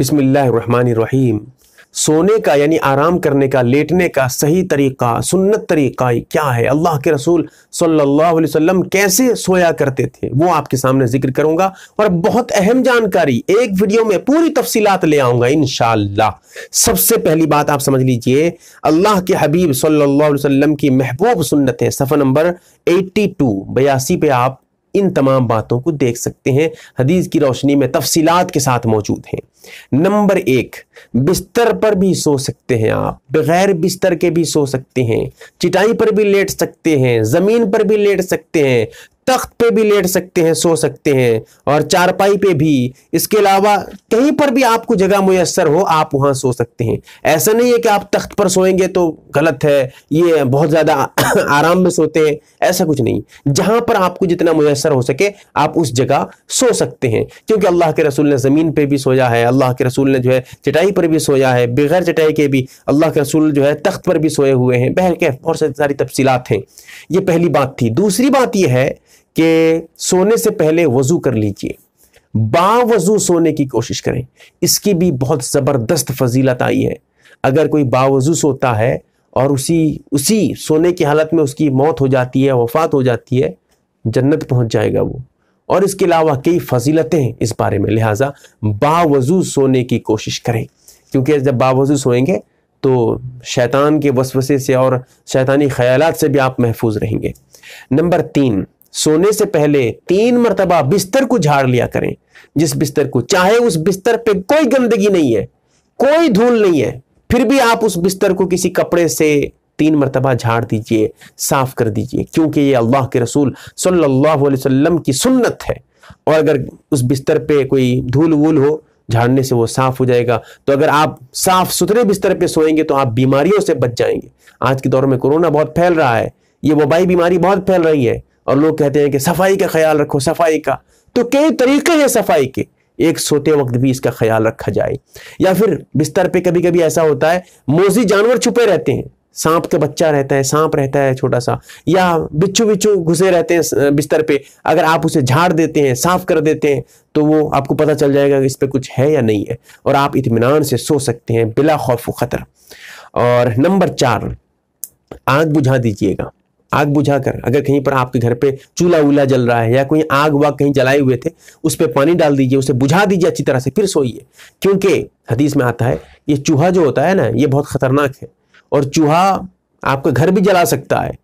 बिसमीम सोने का यानी आराम करने का लेटने का सही तरीका सुन्नत तरीका क्या है अल्लाह के रसूल सल्लल्लाहु अलैहि वसल्लम कैसे सोया करते थे वो आपके सामने जिक्र करूंगा और बहुत अहम जानकारी एक वीडियो में पूरी तफसीलात ले आऊंगा इन सबसे पहली बात आप समझ लीजिए अल्लाह के हबीब सल्लल्लाहु अलैहि वसल्लम की महबूब सुन्नत है सफ़ा नंबर एट्टी टू बयासी पे आप इन तमाम बातों को देख सकते हैं हदीस की रोशनी में तफसीलात के साथ मौजूद हैं नंबर एक बिस्तर पर भी सो सकते हैं आप बगैर बिस्तर के भी सो सकते हैं चिटाई पर भी लेट सकते हैं जमीन पर भी लेट सकते हैं तख्त पे भी लेट सकते हैं सो सकते हैं और चारपाई पे भी इसके अलावा कहीं पर भी आपको जगह मुयसर हो आप वहां सो सकते हैं ऐसा नहीं है कि आप तख्त पर सोएंगे तो गलत है ये बहुत ज्यादा आराम में सोते हैं ऐसा कुछ नहीं जहां पर आपको जितना मुयसर हो सके आप उस जगह सो सकते हैं क्योंकि अल्लाह के रसूल ने ज़मीन पर भी सोया है अल्लाह के रसूल ने जो है चटाई पर भी सोया है बगैर चटाई के भी अल्लाह के रसूल जो है तख्त पर भी सोए हुए हैं बहर के बहुत सारी तफसीत हैं ये पहली बात थी दूसरी बात यह है कि सोने से पहले वज़ू कर लीजिए बावज़ू सोने की कोशिश करें इसकी भी बहुत ज़बरदस्त फजीलत आई है अगर कोई बावज़ू सोता है और उसी उसी सोने की हालत में उसकी मौत हो जाती है वफात हो जाती है जन्नत पहुंच जाएगा वो और इसके अलावा कई फजीलतें हैं इस बारे में लिहाजा बावजू सोने की कोशिश करें क्योंकि जब बावजू सोएंगे तो शैतान के वसवसे से और शैतानी ख्याल से भी आप महफूज रहेंगे नंबर तीन सोने से पहले तीन मरतबा बिस्तर को झाड़ लिया करें जिस बिस्तर को चाहे उस बिस्तर पे कोई गंदगी नहीं है कोई धूल नहीं है फिर भी आप उस बिस्तर को किसी कपड़े से तीन मरतबा झाड़ दीजिए साफ कर दीजिए क्योंकि ये अल्लाह के रसूल सल्लल्लाहु अलैहि वसल्लम की सुन्नत है और अगर उस बिस्तर पे कोई धूल वूल हो झाड़ने से वो साफ हो जाएगा तो अगर आप साफ सुथरे बिस्तर पे सोएंगे तो आप बीमारियों से बच जाएंगे आज के दौर में कोरोना बहुत फैल रहा है ये वबाई बीमारी बहुत फैल रही है और लोग कहते हैं कि सफाई का ख्याल रखो सफाई का तो कई तरीके हैं सफाई के एक सोते वक्त भी इसका ख्याल रखा जाए या फिर बिस्तर पे कभी कभी ऐसा होता है मोजी जानवर छुपे रहते हैं सांप का बच्चा रहता है सांप रहता है छोटा सा या बिच्छू बिच्छू घुसे रहते हैं बिस्तर पे अगर आप उसे झाड़ देते हैं साफ कर देते हैं तो वो आपको पता चल जाएगा कि इस पर कुछ है या नहीं है और आप इतमान से सो सकते हैं बिला खौफ खतर और नंबर चार आग बुझा दीजिएगा आग बुझाकर अगर कहीं पर आपके घर पे चूल्हा उला जल रहा है या कोई आग वाग कहीं जलाए हुए थे उस पर पानी डाल दीजिए उसे बुझा दीजिए अच्छी तरह से फिर सोइए क्योंकि हदीस में आता है ये चूहा जो होता है ना ये बहुत खतरनाक है और चूहा आपका घर भी जला सकता है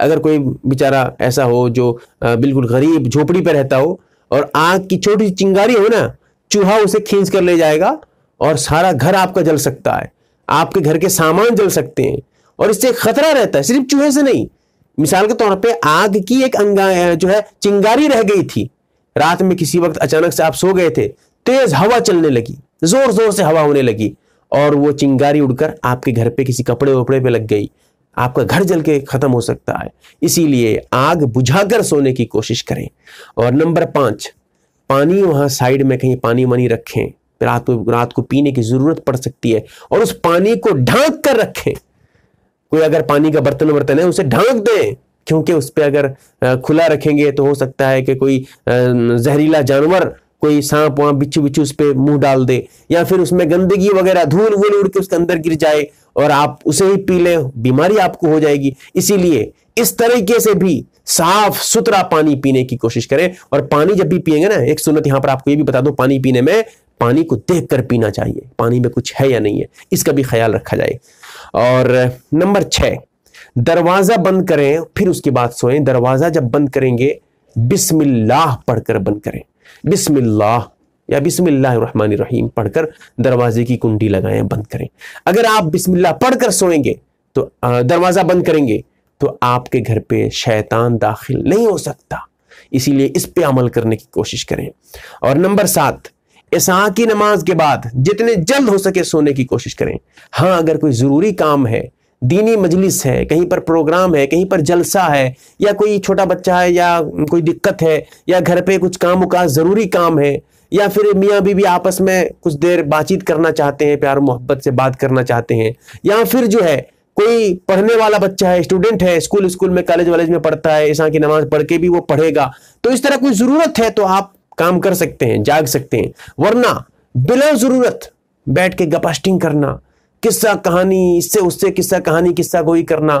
अगर कोई बेचारा ऐसा हो जो बिल्कुल गरीब झोपड़ी पर रहता हो और आग की छोटी चिंगारी हो ना चूहा उसे खींच कर ले जाएगा और सारा घर आपका जल सकता है आपके घर के सामान जल सकते हैं और इससे खतरा रहता है सिर्फ चूहे से नहीं मिसाल के तौर पे आग की एक अंगा जो है चिंगारी रह गई थी रात में किसी वक्त अचानक से आप सो गए थे तेज हवा चलने लगी जोर जोर से हवा होने लगी और वो चिंगारी उड़कर आपके घर पे किसी कपड़े वपड़े पे लग गई आपका घर जल के खत्म हो सकता है इसीलिए आग बुझाकर सोने की कोशिश करें और नंबर पांच पानी वहां साइड में कहीं पानी वानी रखें रात को रात को पीने की जरूरत पड़ सकती है और उस पानी को ढांक कर रखें कोई अगर पानी का बर्तन वर्तन है उसे ढांक दें क्योंकि उस पर अगर खुला रखेंगे तो हो सकता है कि कोई जहरीला जानवर कोई सांप वहां बिच्छू बिच्छू उस पर मुंह डाल दे या फिर उसमें गंदगी वगैरह धूल वूल उड़ के उसके अंदर गिर जाए और आप उसे ही पी लें बीमारी आपको हो जाएगी इसीलिए इस तरीके से भी साफ सुथरा पानी पीने की कोशिश करें और पानी जब भी पिएंगे ना एक सुनत यहां पर आपको ये भी बता दो पानी पीने में पानी को देख कर पीना चाहिए पानी में कुछ है या नहीं है इसका भी ख्याल रखा जाए और नंबर छः दरवाज़ा बंद करें फिर उसके बाद सोएं दरवाज़ा जब बंद करेंगे बिस्मिल्लाह पढ़कर बंद करें बिस्मिल्लाह या बिस्मिल्लाम पढ़कर दरवाजे की कुंडी लगाएं बंद करें अगर आप बिस्मिल्लाह पढ़कर सोएंगे तो दरवाज़ा बंद करेंगे तो आपके घर पे शैतान दाखिल नहीं हो सकता इसीलिए इस पे अमल करने की कोशिश करें और नंबर सात इसहा की नमाज के बाद जितने जल्द हो सके सोने की कोशिश करें हाँ अगर कोई ज़रूरी काम है दीनी मजलिस है कहीं पर प्रोग्राम है कहीं पर जलसा है या कोई छोटा बच्चा है या कोई दिक्कत है या घर पे कुछ काम उकाज ज़रूरी काम है या फिर मियाँ बीबी आपस में कुछ देर बातचीत करना चाहते हैं प्यार मोहब्बत से बात करना चाहते हैं या फिर जो है कोई पढ़ने वाला बच्चा है स्टूडेंट है स्कूल स्कूल में कॉलेज वॉलेज में पढ़ता है ईसा की नमाज पढ़ के भी वो पढ़ेगा तो इस तरह कोई ज़रूरत है तो आप काम कर सकते हैं जाग सकते हैं वरना बिना ज़रूरत बैठ के गपास्टिंग करना किस्सा कहानी इससे उससे किस्सा कहानी किस्सा कोई करना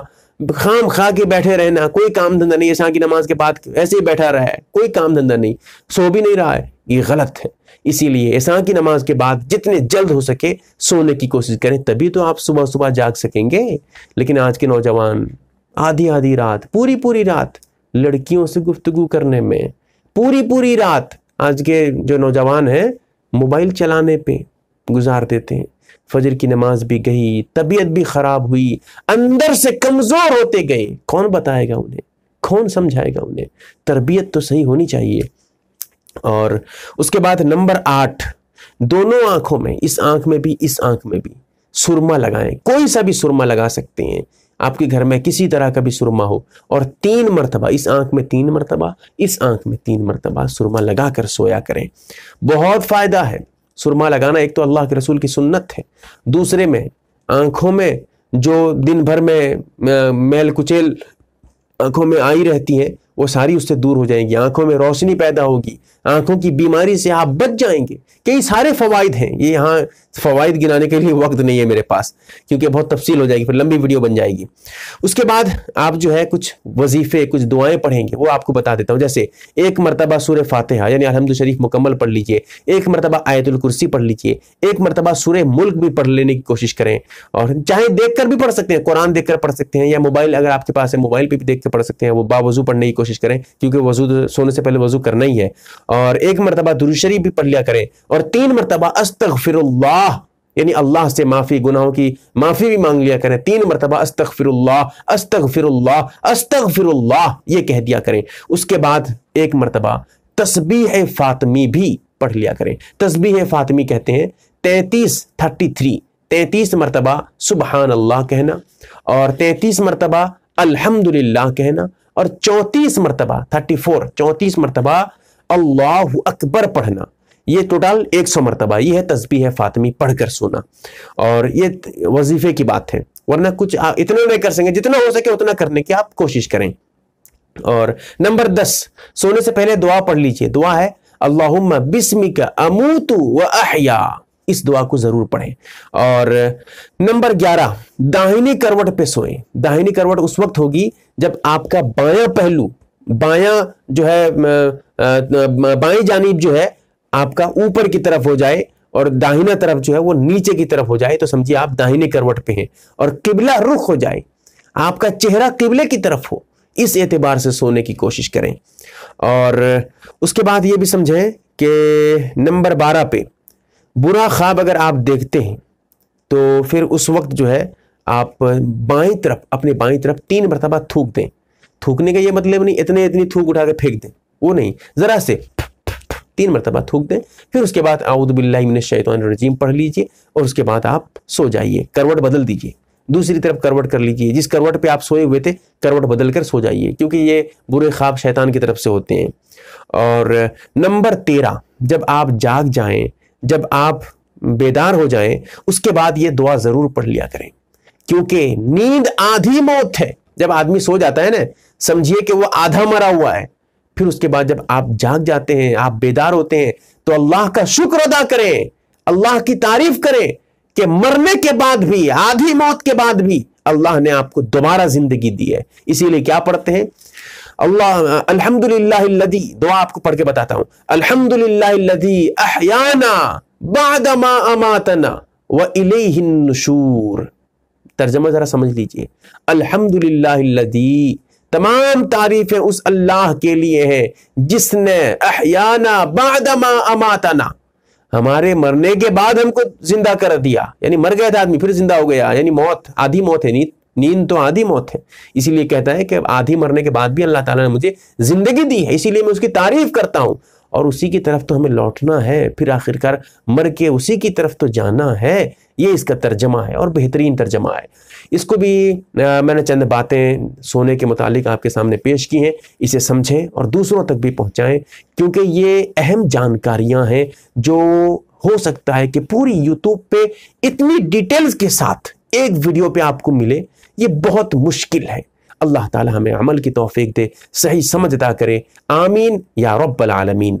खाम खा के बैठे रहना कोई काम धंधा नहीं ऐसा की नमाज के बाद ऐसे ही बैठा रहा है कोई काम धंधा नहीं सो भी नहीं रहा है ये गलत है इसीलिए ऐसा की नमाज के बाद जितने जल्द हो सके सोने की कोशिश करें तभी तो आप सुबह सुबह जाग सकेंगे लेकिन आज के नौजवान आधी आधी रात पूरी पूरी रात लड़कियों से गुफ्तगु करने में पूरी पूरी रात आज के जो नौजवान हैं मोबाइल चलाने पे गुजार देते हैं फजर की नमाज भी गई तबीयत भी ख़राब हुई अंदर से कमज़ोर होते गए कौन बताएगा उन्हें कौन समझाएगा उन्हें तरबियत तो सही होनी चाहिए और उसके बाद नंबर आठ दोनों आंखों में इस आंख में भी इस आंख में भी सुरमा लगाएं कोई सा भी सुरमा लगा सकते हैं आपके घर में किसी तरह का भी सुरमा हो और तीन मरतबा इस आंख में तीन मरतबा इस आंख में तीन मरतबा सुरमा लगा कर सोया करें बहुत फ़ायदा है सुरमा लगाना एक तो अल्लाह के रसूल की सुन्नत है दूसरे में आँखों में जो दिन भर में मेल कुचेल आँखों में आई रहती है वो सारी उससे दूर हो जाएंगी आंखों में रोशनी पैदा होगी आंखों की बीमारी से आप बच जाएंगे कई सारे फवायद हैं ये यहाँ फवायद गिनाने के लिए वक्त नहीं है मेरे पास क्योंकि बहुत तफसील हो जाएगी फिर लंबी वीडियो बन जाएगी उसके बाद आप जो है कुछ वजीफे कुछ दुआएं पढ़ेंगे वो आपको बता देता हूँ जैसे एक मरतबा सूर फातहा यानी अलहमद शरीफ मुकम्मल पढ़ लीजिए एक मरतबा आयतुल कुर्सी पढ़ लीजिए एक मरतबा सूर मुल्क भी पढ़ लेने की कोशिश करें और चाहे देख कर भी पढ़ सकते हैं कुरान देख कर पढ़ सकते हैं या मोबाइल अगर आपके पास है मोबाइल पर भी देख कर पढ़ सकते हैं वो बावजू पढ़ने की कोशिश करें क्योंकि वजू सोने से पहले वजू करना ही है और एक मरतबा दुरुशरी भी पढ़ लिया करें और तीन मरतबा फिर यानी अल्लाह से माफ़ी गुनाहों की माफ़ी भी मांग लिया करें तीन मरतबा फिर अस्त फिर ये कह दिया करें उसके बाद एक मरतबा तस्बीह फ़ातमी भी पढ़ लिया करें तस्बीह फ़ातमी कहते हैं तैतीस थर्टी थ्री तैंतीस मरतबा सुबहान अल्लाह कहना और तैतीस मरतबा अल्हम्दुलिल्लाह कहना और चौंतीस मरतबा थर्टी फोर चौंतीस मरतबा अल्लाह अकबर पढ़ना ये टोटल एक सौ मरतबा ये है तस्बी है फातमी पढ़कर सोना और ये वजीफे की बात है वरना कुछ आ, इतना नहीं कर सकेंगे जितना हो सके उतना करने की आप कोशिश करें और नंबर दस सोने से पहले दुआ पढ़ लीजिए दुआ है अल्लाह बिस्मिक अमूतु व अहया इस दुआ को जरूर पढ़ें और नंबर ग्यारह दाहिनी करवट पे सोए दाहिनी करवट उस वक्त होगी जब आपका बायां पहलू बायां जो है बाई जानीब जो है आपका ऊपर की तरफ हो जाए और दाहिना तरफ जो है वो नीचे की तरफ हो जाए तो समझिए आप दाहिने करवट पे हैं और किबला रुख हो जाए आपका चेहरा किबले की तरफ हो इस एतबार से सोने की कोशिश करें और उसके बाद ये भी समझें कि नंबर बारह पे बुरा ख्वाब अगर आप देखते हैं तो फिर उस वक्त जो है आप बाई तरफ अपने बाई तरफ तीन मरतबा थूक दें थूकने का ये मतलब नहीं इतने इतनी थूक उठा के फेंक दें वो नहीं ज़रा से तीन मरतबा थूक दें फिर उसके बाद आउदबिल्लाशैतरजीम पढ़ लीजिए और उसके बाद आप सो जाइए करवट बदल दीजिए दूसरी तरफ करवट कर लीजिए जिस करवट पे आप सोए हुए थे करवट बदल कर सो जाइए क्योंकि ये बुरे ख्वाब शैतान की तरफ से होते हैं और नंबर तेरह जब आप जाग जाएं जब आप बेदार हो जाएं उसके बाद ये दुआ जरूर पढ़ लिया करें क्योंकि नींद आधी मौत है जब आदमी सो जाता है ना समझिए कि वो आधा मरा हुआ है फिर उसके बाद जब आप जाग जाते हैं आप बेदार होते हैं तो अल्लाह का शुक्र अदा करें अल्लाह की तारीफ करें कि मरने के बाद भी आधी मौत के बाद भी अल्लाह ने आपको दोबारा जिंदगी दी है इसीलिए क्या पढ़ते हैं अल्लाह अल्हम्दुलिल्लाहिल्लज़ी दुआ आपको पढ़ के बताता हूँ अल्हम्दुलिल्लाहिल्लज़ी अहयाना मा अमातना व इलैहिन नुशूर तर्जमा ज़रा समझ लीजिए अल्हम्दुलिल्लाहिल्लज़ी तमाम तारीफ़ें उस अल्लाह के लिए हैं जिसने अहयाना मा अमातना हमारे मरने के बाद हमको जिंदा कर दिया यानी मर गया था आदमी फिर जिंदा हो गया यानी मौत आधी मौत है नहीं नींद तो आधी मौत है इसीलिए कहता है कि आधी मरने के बाद भी अल्लाह ताला ने मुझे ज़िंदगी दी है इसीलिए मैं उसकी तारीफ़ करता हूँ और उसी की तरफ तो हमें लौटना है फिर आखिरकार मर के उसी की तरफ तो जाना है ये इसका तर्जमा है और बेहतरीन तर्जमा है इसको भी आ, मैंने चंद बातें सोने के मुतालिक आपके सामने पेश की हैं इसे समझें और दूसरों तक भी पहुंचाएं क्योंकि ये अहम जानकारियाँ हैं जो हो सकता है कि पूरी यूट्यूब पे इतनी डिटेल्स के साथ एक वीडियो पे आपको मिले ये बहुत मुश्किल है अल्लाह ताला हमें अमल की तोफीक दे सही समझ अदा करे आमीन या रब्बल आलमीन